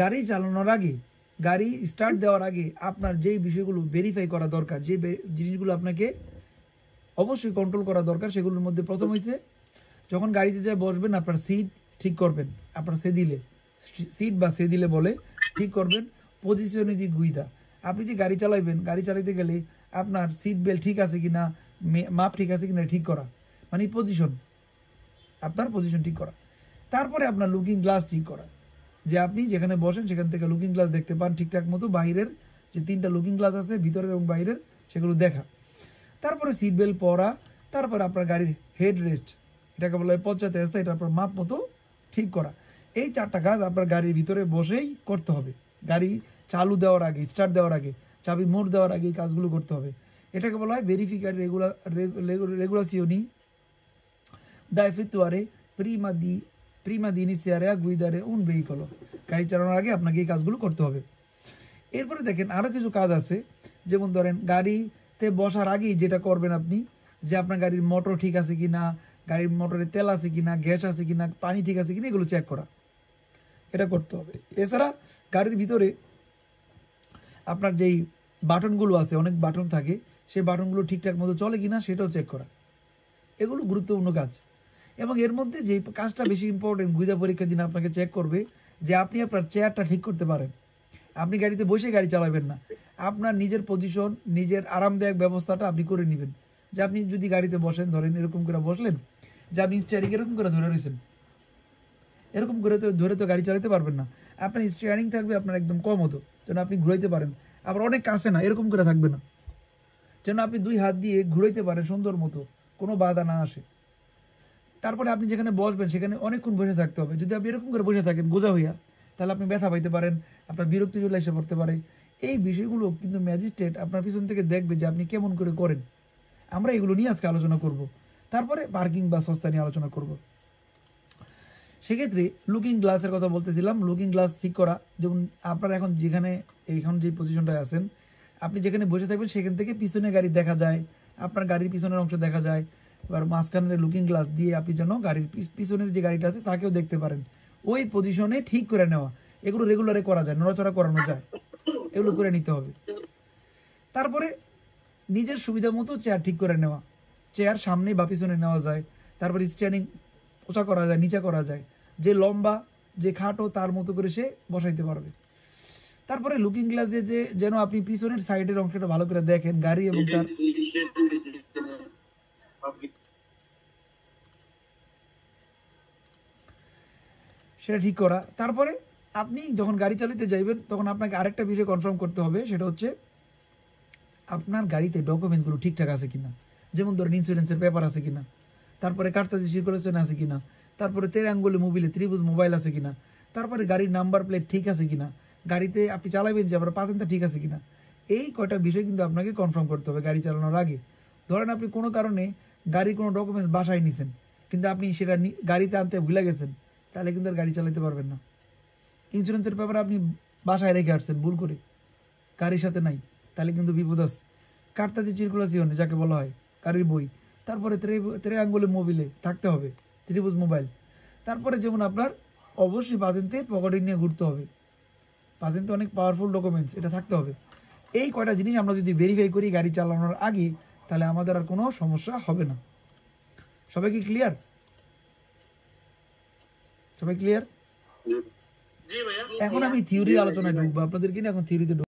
গাড়ি চালানোর আগে গাড়ি স্টার্ট দেওয়ার আগে আপনার যেই বিষয়গুলো ভেরিফাই করা দরকার যে জিনিসগুলো আপনাকে অবশ্যই কন্ট্রোল করা দরকার সেগুলোর মধ্যে প্রথম হয়েছে যখন গাড়িতে যা বসবেন আপনার সিট ঠিক করবেন আপনার সেদিলে সিট বা সেদিলে বলে ঠিক করবেন পজিশনে যে গুইদা আপনি যে গাড়ি চালাইবেন গাড়ি চালাইতে গেলে আপনার সিট বেল্ট ঠিক আছে কি না মাপ ঠিক আছে কি না ঠিক করা মানে পজিশন আপনার পজিশন ঠিক করা তারপরে আপনার লুকিং গ্লাস ঠিক করা যে আপনি যেখানে বসেন সেখান থেকে লুকিং গ্লাস দেখতে পান ঠিকঠাক মতো বাইরের যে তিনটা লুকিং গ্লাস আছে ভিতরে এবং বাইরের সেগুলো দেখা তারপরে সিট বেল্ট পরা তারপরে আপনার গাড়ির হেড রেস্ট এটাকে বলা হয় পঞ্চায়েত রাস্তা এটা আপনার মাপ মতো ঠিক করা এই চারটা কাজ আপনার গাড়ির ভিতরে বসেই করতে হবে গাড়ি চালু দেওয়ার আগে স্টার্ট দেওয়ার আগে চাবি মোড় দেওয়ার আগে এই কাজগুলো করতে হবে এটাকে বলা হয় ভেরিফিকার রেগুলা রেগুলাসিওনি দায়ফিতুয়ারে প্রিমাদি prima di iniziare a guidare un veicolo গাড়ি চালানোর আগে আপনাকে এই কাজগুলো করতে হবে এরপরে দেখেন আরও কিছু কাজ আছে যেমন ধরেন গাড়িতে বসার আগেই যেটা করবেন আপনি যে আপনার গাড়ির মোটর ঠিক আছে কি না গাড়ির মোটরে তেল আছে কি না গ্যাস আছে কি না পানি ঠিক আছে কি না এগুলো চেক করা এটা করতে হবে এছাড়া গাড়ির ভিতরে আপনার যেই বাটনগুলো আছে অনেক বাটন থাকে সেই বাটনগুলো ঠিকঠাক মতো চলে কি না সেটাও চেক করা এগুলো গুরুত্বপূর্ণ কাজ এবং এর মধ্যে যে কাজটা বেশি ইম্পর্টেন্ট গুইদা পরীক্ষার দিন আপনাকে চেক করবে যে আপনি আপনার চেয়ারটা ঠিক করতে পারেন আপনি গাড়িতে বসে গাড়ি চালাবেন না আপনার নিজের পজিশন নিজের আরামদায়ক ব্যবস্থাটা আপনি করে নেবেন যে আপনি যদি গাড়িতে বসেন ধরেন এরকম করে বসলেন যে আপনি স্টিয়ারিং এরকম করে ধরে রয়েছেন এরকম করে তো ধরে তো গাড়ি চালাতে পারবেন না আপনার স্টিয়ারিং থাকবে আপনার একদম কম হতো যেন আপনি ঘুরাইতে পারেন আবার অনেক কাছে না এরকম করে থাকবে না যেন আপনি দুই হাত দিয়ে ঘুরাইতে পারেন সুন্দর মতো কোনো বাধা না আসে তারপরে আপনি যেখানে বসবেন সেখানে অনেকক্ষণ বসে থাকতে হবে যদি আপনি এরকম করে বসে থাকেন গোজা হইয়া তাহলে আপনি ব্যথা পাইতে পারেন আপনার বিরক্তি চলে এসে পড়তে পারে এই বিষয়গুলো কিন্তু ম্যাজিস্ট্রেট আপনার পিছন থেকে দেখবে যে আপনি কেমন করে করেন আমরা এগুলো নিয়ে আজকে আলোচনা করব তারপরে পার্কিং বা সস্তা নিয়ে আলোচনা করব সেক্ষেত্রে লুকিং গ্লাসের কথা বলতেছিলাম লুকিং গ্লাস ঠিক করা যেমন আপনারা এখন যেখানে এইখান যে পজিশনটায় আছেন আপনি যেখানে বসে থাকবেন সেখান থেকে পিছনে গাড়ি দেখা যায় আপনার গাড়ির পিছনের অংশ দেখা যায় এবার মাঝখানের লুকিং গ্লাস দিয়ে আপনি যেন গাড়ির পিছনের যে গাড়িটা আছে তাকেও দেখতে পারেন ওই পজিশনে ঠিক করে নেওয়া এগুলো রেগুলারে করা যায় নড়াচড়া করানো যায় এগুলো করে নিতে হবে তারপরে নিজের সুবিধা মতো চেয়ার ঠিক করে নেওয়া চেয়ার সামনে বা পিছনে নেওয়া যায় তারপরে স্ট্যান্ডিং ওচা করা যায় নিচা করা যায় যে লম্বা যে খাটো তার মতো করে সে বসাইতে পারবে তারপরে লুকিং গ্লাস দিয়ে যে যেন আপনি পিছনের সাইডের অংশটা ভালো করে দেখেন গাড়ি এবং তার সেটা ঠিক করা তারপরে আপনি যখন গাড়ি চালিতে যাইবেন তখন আপনাকে আরেকটা বিষয় কনফার্ম করতে হবে সেটা হচ্ছে আপনার গাড়িতে ডকুমেন্টসগুলো ঠিকঠাক আছে কিনা যেমন ধরেন ইন্স্যুরেন্সের পেপার আছে কিনা তারপরে কার্তাজি সিরকুলেশন আছে কিনা তারপরে তেরাঙ্গুলি মোবিলে ত্রিভুজ মোবাইল আছে কিনা তারপরে গাড়ির নাম্বার প্লেট ঠিক আছে কিনা গাড়িতে আপনি চালাবেন যে আপনার পাতেনটা ঠিক আছে কিনা এই কয়টা বিষয় কিন্তু আপনাকে কনফার্ম করতে হবে গাড়ি চালানোর আগে ধরেন আপনি কোনো কারণে গাড়ি কোনো ডকুমেন্টস বাসায় নিছেন কিন্তু আপনি সেটা গাড়িতে আনতে ভুলে গেছেন তাহলে কিন্তু আর গাড়ি চালাতে পারবেন না ইন্স্যুরেন্সের ব্যাপারে আপনি বাসায় রেখে আসছেন ভুল করে গাড়ির সাথে নাই তাহলে কিন্তু বিপদ আছে চিরকুলা চিরকুলাসিওনে যাকে বলা হয় গাড়ির বই তারপরে ত্রে আঙ্গুলে মোবিলে থাকতে হবে ত্রিভুজ মোবাইল তারপরে যেমন আপনার অবশ্যই বাদেন্তে পকেটে নিয়ে ঘুরতে হবে বাদেনতে অনেক পাওয়ারফুল ডকুমেন্টস এটা থাকতে হবে এই কয়টা জিনিস আমরা যদি ভেরিফাই করি গাড়ি চালানোর আগে তাহলে আমাদের আর কোনো সমস্যা হবে না সবাই কি ক্লিয়ার সবাই ক্লিয়ার এখন আমি থিওরির আলোচনায় ঢুকবো আপনাদেরকে এখন থিওরিতে